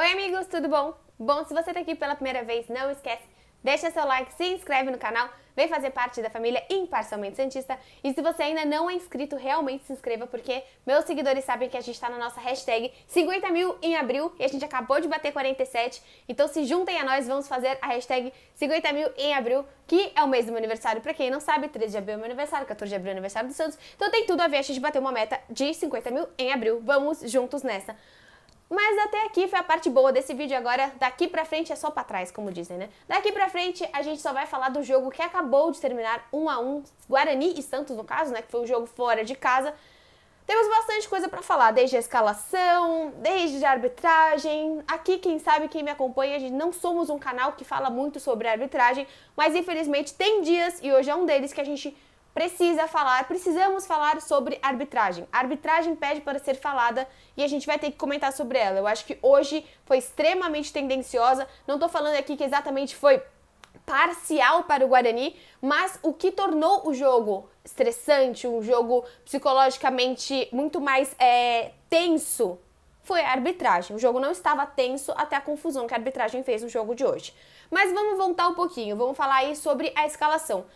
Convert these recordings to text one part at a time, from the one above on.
Oi amigos, tudo bom? Bom, se você tá aqui pela primeira vez, não esquece, deixa seu like, se inscreve no canal, vem fazer parte da família Imparcialmente Santista e se você ainda não é inscrito, realmente se inscreva porque meus seguidores sabem que a gente tá na nossa hashtag 50 mil em abril e a gente acabou de bater 47, então se juntem a nós, vamos fazer a hashtag 50 mil em abril, que é o mês do meu aniversário, pra quem não sabe, 13 de abril é meu aniversário, 14 de abril é aniversário do Santos, então tem tudo a ver, a gente bateu uma meta de 50 mil em abril, vamos juntos nessa. Mas até aqui foi a parte boa desse vídeo, agora daqui pra frente é só pra trás, como dizem, né? Daqui pra frente a gente só vai falar do jogo que acabou de terminar 1 a 1 Guarani e Santos no caso, né? Que foi o um jogo fora de casa. Temos bastante coisa para falar, desde a escalação, desde a arbitragem. Aqui, quem sabe, quem me acompanha, a gente não somos um canal que fala muito sobre arbitragem, mas infelizmente tem dias, e hoje é um deles, que a gente precisa falar, precisamos falar sobre arbitragem. A arbitragem pede para ser falada e a gente vai ter que comentar sobre ela. Eu acho que hoje foi extremamente tendenciosa. Não estou falando aqui que exatamente foi parcial para o Guarani, mas o que tornou o jogo estressante, um jogo psicologicamente muito mais é, tenso, foi a arbitragem. O jogo não estava tenso até a confusão que a arbitragem fez no jogo de hoje. Mas vamos voltar um pouquinho, vamos falar aí sobre a escalação.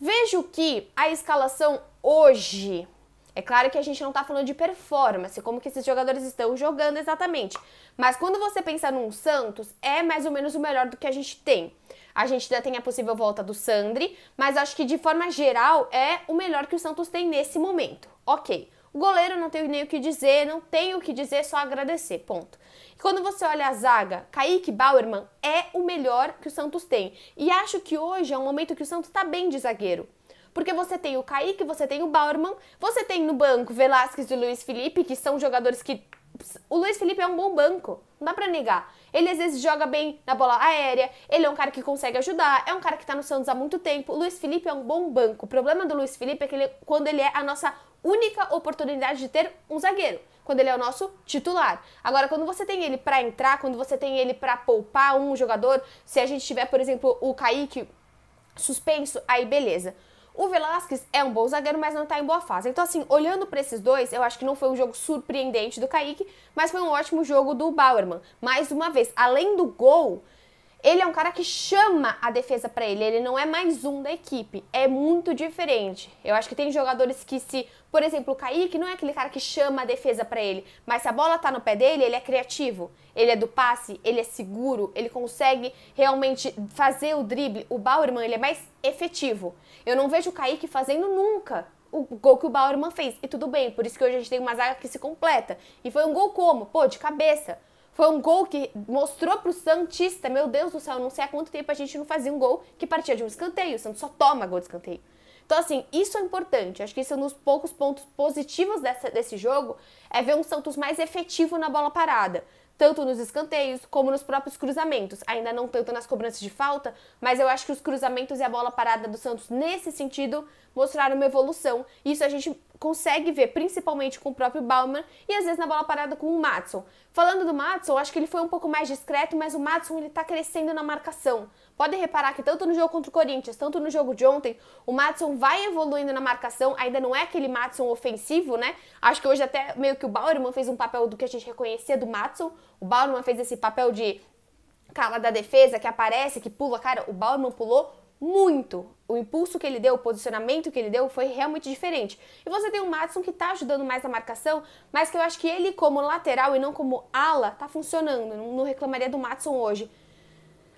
Vejo que a escalação hoje. É claro que a gente não está falando de performance, é como que esses jogadores estão jogando exatamente. Mas quando você pensa num Santos, é mais ou menos o melhor do que a gente tem. A gente ainda tem a possível volta do Sandri, mas acho que de forma geral é o melhor que o Santos tem nesse momento. Ok. O goleiro não tem nem o que dizer, não tem o que dizer, só agradecer, ponto. E quando você olha a zaga, Kaique Bauerman é o melhor que o Santos tem. E acho que hoje é um momento que o Santos está bem de zagueiro. Porque você tem o Kaique, você tem o Bauerman, você tem no banco Velasquez e Luiz Felipe, que são jogadores que. O Luiz Felipe é um bom banco, não dá pra negar. Ele às vezes joga bem na bola aérea, ele é um cara que consegue ajudar, é um cara que tá no Santos há muito tempo. Luiz Felipe é um bom banco. O problema do Luiz Felipe é que ele, quando ele é a nossa única oportunidade de ter um zagueiro, quando ele é o nosso titular. Agora, quando você tem ele para entrar, quando você tem ele para poupar um jogador, se a gente tiver, por exemplo, o Kaique suspenso, aí beleza. O Velasquez é um bom zagueiro, mas não está em boa fase. Então, assim, olhando para esses dois, eu acho que não foi um jogo surpreendente do Kaique, mas foi um ótimo jogo do Bauerman. Mais uma vez, além do gol, ele é um cara que chama a defesa para ele, ele não é mais um da equipe. É muito diferente. Eu acho que tem jogadores que se, por exemplo, o Kaique não é aquele cara que chama a defesa para ele, mas se a bola tá no pé dele, ele é criativo, ele é do passe, ele é seguro, ele consegue realmente fazer o drible. O Bauerman, ele é mais efetivo. Eu não vejo o Kaique fazendo nunca o gol que o Bauerman fez. E tudo bem, por isso que hoje a gente tem uma zaga que se completa. E foi um gol como? Pô, de cabeça. Foi um gol que mostrou pro Santista, meu Deus do céu, não sei há quanto tempo a gente não fazia um gol que partia de um escanteio. O Santos só toma gol de escanteio. Então, assim, isso é importante. Acho que isso é um dos poucos pontos positivos dessa, desse jogo, é ver um Santos mais efetivo na bola parada. Tanto nos escanteios como nos próprios cruzamentos. Ainda não tanto nas cobranças de falta, mas eu acho que os cruzamentos e a bola parada do Santos, nesse sentido, mostraram uma evolução. Isso a gente consegue ver, principalmente com o próprio Bauman e às vezes na bola parada com o Matson. Falando do Matson, acho que ele foi um pouco mais discreto, mas o Matson ele tá crescendo na marcação. Podem reparar que tanto no jogo contra o Corinthians, tanto no jogo de ontem, o Matson vai evoluindo na marcação, ainda não é aquele Matson ofensivo, né? Acho que hoje até meio que o Bauman fez um papel do que a gente reconhecia do Matson. O Bauman fez esse papel de cara da defesa que aparece, que pula, cara, o Bauman pulou muito. O impulso que ele deu, o posicionamento que ele deu foi realmente diferente. E você tem o Madison que está ajudando mais na marcação, mas que eu acho que ele como lateral e não como ala está funcionando. Não, não reclamaria do Madison hoje.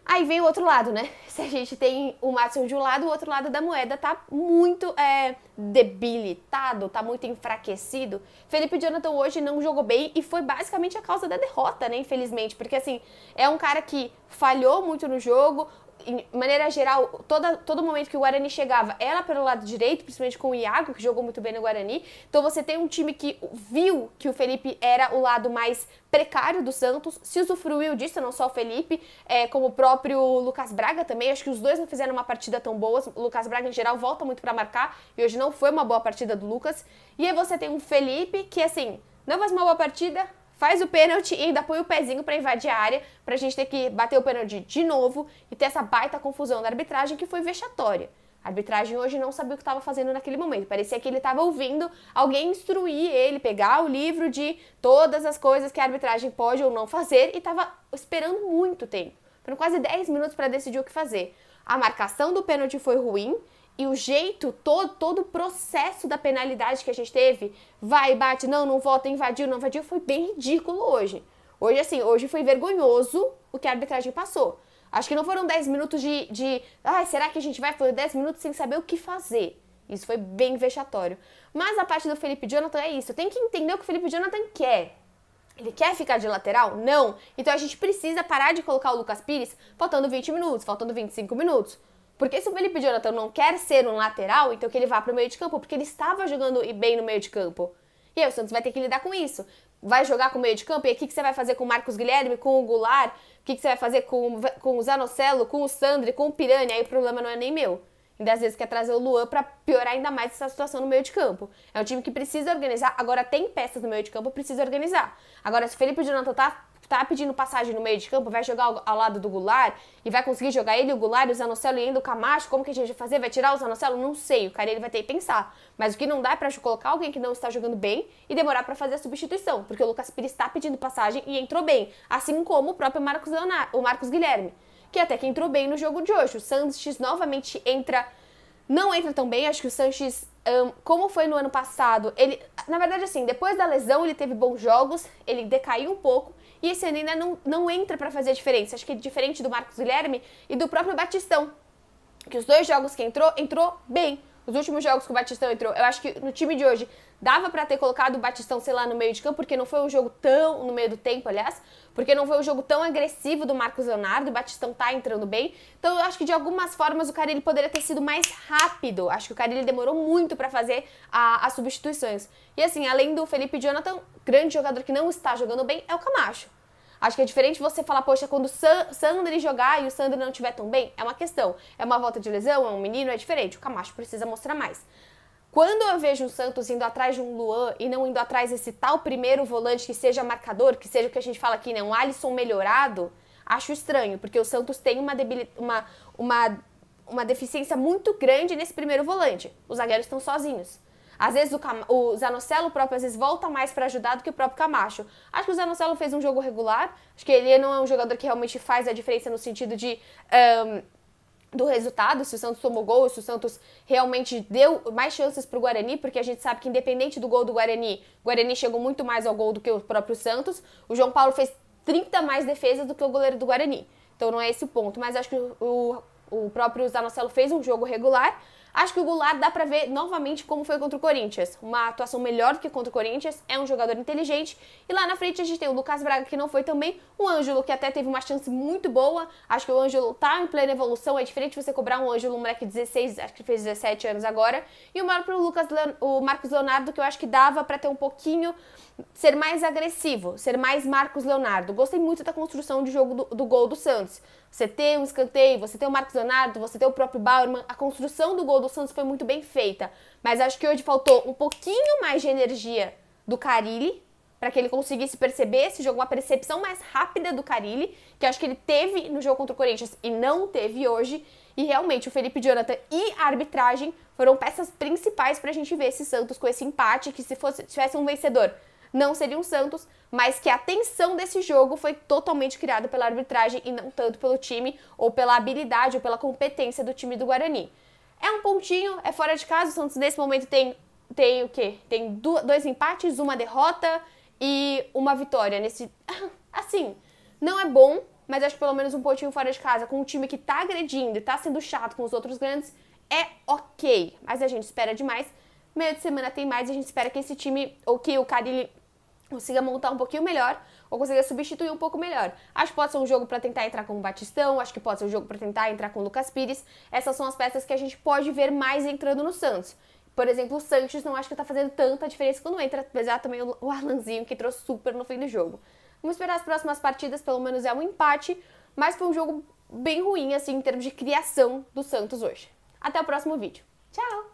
Aí vem o outro lado, né? Se a gente tem o Madison de um lado, o outro lado da moeda tá muito é, debilitado, tá muito enfraquecido. Felipe Jonathan hoje não jogou bem e foi basicamente a causa da derrota, né? Infelizmente, porque assim, é um cara que falhou muito no jogo, de maneira geral, toda, todo momento que o Guarani chegava era pelo lado direito, principalmente com o Iago, que jogou muito bem no Guarani. Então você tem um time que viu que o Felipe era o lado mais precário do Santos, se usufruiu disso, não só o Felipe, é, como o próprio Lucas Braga também. Acho que os dois não fizeram uma partida tão boa. O Lucas Braga, em geral, volta muito para marcar e hoje não foi uma boa partida do Lucas. E aí você tem um Felipe que, assim, não faz uma boa partida, faz o pênalti e ainda põe o pezinho para invadir a área, para a gente ter que bater o pênalti de novo e ter essa baita confusão da arbitragem que foi vexatória. A arbitragem hoje não sabia o que estava fazendo naquele momento. Parecia que ele estava ouvindo alguém instruir ele, pegar o livro de todas as coisas que a arbitragem pode ou não fazer e estava esperando muito tempo. Foram quase 10 minutos para decidir o que fazer. A marcação do pênalti foi ruim e o jeito, todo, todo o processo da penalidade que a gente teve, vai, bate, não, não vota, invadiu, não invadiu, foi bem ridículo hoje. Hoje, assim, hoje foi vergonhoso o que a arbitragem passou. Acho que não foram 10 minutos de, de ai, ah, será que a gente vai? Foi 10 minutos sem saber o que fazer. Isso foi bem vexatório. Mas a parte do Felipe Jonathan é isso. Tem que entender o que o Felipe Jonathan quer. Ele quer ficar de lateral? Não. Então a gente precisa parar de colocar o Lucas Pires faltando 20 minutos, faltando 25 minutos. Porque se o Felipe Jonathan não quer ser um lateral, então que ele vá para o meio de campo, porque ele estava jogando bem no meio de campo. E aí o Santos vai ter que lidar com isso. Vai jogar com o meio de campo, e aí o que, que você vai fazer com o Marcos Guilherme, com o Goulart? O que, que você vai fazer com, com o Zanocelo, com o Sandri, com o Piranha? Aí o problema não é nem meu. Ainda às vezes quer trazer o Luan para piorar ainda mais essa situação no meio de campo. É um time que precisa organizar. Agora tem peças no meio de campo, precisa organizar. Agora, se o Felipe Jonathan tá tá pedindo passagem no meio de campo, vai jogar ao, lado do Goulart e vai conseguir jogar ele, o Goulart, o Zanocelo e ainda o Camacho, como que a gente vai fazer? Vai tirar o Zanocelo? Não sei, o cara ele vai ter que pensar. Mas o que não dá é pra colocar alguém que não está jogando bem e demorar para fazer a substituição, porque o Lucas Pires está pedindo passagem e entrou bem, assim como o próprio Marcos, Leonardo, o Marcos Guilherme, que até que entrou bem no jogo de hoje. O Sanches novamente entra não entra tão bem. Acho que o Sanches, um, como foi no ano passado, ele na verdade, assim, depois da lesão ele teve bons jogos, ele decaiu um pouco e esse ano ainda não, não entra para fazer a diferença. Acho que é diferente do Marcos Guilherme e do próprio Batistão, que os dois jogos que entrou, entrou bem. Os últimos jogos que o Batistão entrou, eu acho que no time de hoje dava para ter colocado o Batistão, sei lá, no meio de campo, porque não foi um jogo tão no meio do tempo, aliás, porque não foi um jogo tão agressivo do Marcos Leonardo, o Batistão tá entrando bem. Então eu acho que de algumas formas o Carilli poderia ter sido mais rápido. Acho que o Carilli demorou muito para fazer a, as substituições. E assim, além do Felipe Jonathan, grande jogador que não está jogando bem é o Camacho. Acho que é diferente você falar, poxa, quando o San, Sandri jogar e o Sandro não estiver tão bem, é uma questão. É uma volta de lesão, é um menino, é diferente. O Camacho precisa mostrar mais. Quando eu vejo o Santos indo atrás de um Luan e não indo atrás desse tal primeiro volante que seja marcador, que seja o que a gente fala aqui, né, um Alisson melhorado, acho estranho, porque o Santos tem uma, uma, uma, uma deficiência muito grande nesse primeiro volante. Os zagueiros estão sozinhos. Às vezes o, Cam... o Zanocelo próprio às vezes volta mais para ajudar do que o próprio Camacho. Acho que o Zanocelo fez um jogo regular. Acho que ele não é um jogador que realmente faz a diferença no sentido de um, do resultado, se o Santos tomou gol, se o Santos realmente deu mais chances para o Guarani, porque a gente sabe que independente do gol do Guarani, o Guarani chegou muito mais ao gol do que o próprio Santos. O João Paulo fez 30 mais defesas do que o goleiro do Guarani. Então não é esse o ponto, mas acho que o, o próprio Zanocelo fez um jogo regular. Acho que o Goulart dá pra ver novamente como foi contra o Corinthians. Uma atuação melhor do que contra o Corinthians, é um jogador inteligente. E lá na frente a gente tem o Lucas Braga, que não foi também, o Ângelo, que até teve uma chance muito boa. Acho que o Ângelo tá em plena evolução, é diferente você cobrar um Ângelo, um moleque de 16, acho que fez 17 anos agora. E o maior pro Lucas, o Marcos Leonardo, que eu acho que dava para ter um pouquinho, ser mais agressivo, ser mais Marcos Leonardo. Gostei muito da construção de jogo do, do gol do Santos. Você tem um escanteio, você tem o Marcos Leonardo, você tem o próprio Bauerman, a construção do gol do Santos foi muito bem feita. Mas acho que hoje faltou um pouquinho mais de energia do Carilli para que ele conseguisse perceber esse jogo, uma percepção mais rápida do Carilli, que acho que ele teve no jogo contra o Corinthians e não teve hoje. E realmente o Felipe Jonathan e a arbitragem foram peças principais para a gente ver esse Santos com esse empate, que se fosse, tivesse um vencedor não seria um Santos, mas que a tensão desse jogo foi totalmente criada pela arbitragem e não tanto pelo time ou pela habilidade ou pela competência do time do Guarani. É um pontinho, é fora de casa. O então, Santos nesse momento tem, tem o quê? Tem dois empates, uma derrota e uma vitória. Nesse. Assim, não é bom, mas acho que pelo menos um pontinho fora de casa, com um time que tá agredindo e tá sendo chato com os outros grandes, é ok. Mas a gente espera demais. Meio de semana tem mais e a gente espera que esse time, ou que o Carilli consiga montar um pouquinho melhor ou consiga substituir um pouco melhor. Acho que pode ser um jogo para tentar entrar com o Batistão, acho que pode ser um jogo para tentar entrar com o Lucas Pires. Essas são as peças que a gente pode ver mais entrando no Santos. Por exemplo, o Sanches não acho que tá fazendo tanta diferença quando entra, apesar também o Alanzinho que trouxe super no fim do jogo. Vamos esperar as próximas partidas, pelo menos é um empate, mas foi um jogo bem ruim assim em termos de criação do Santos hoje. Até o próximo vídeo. Tchau!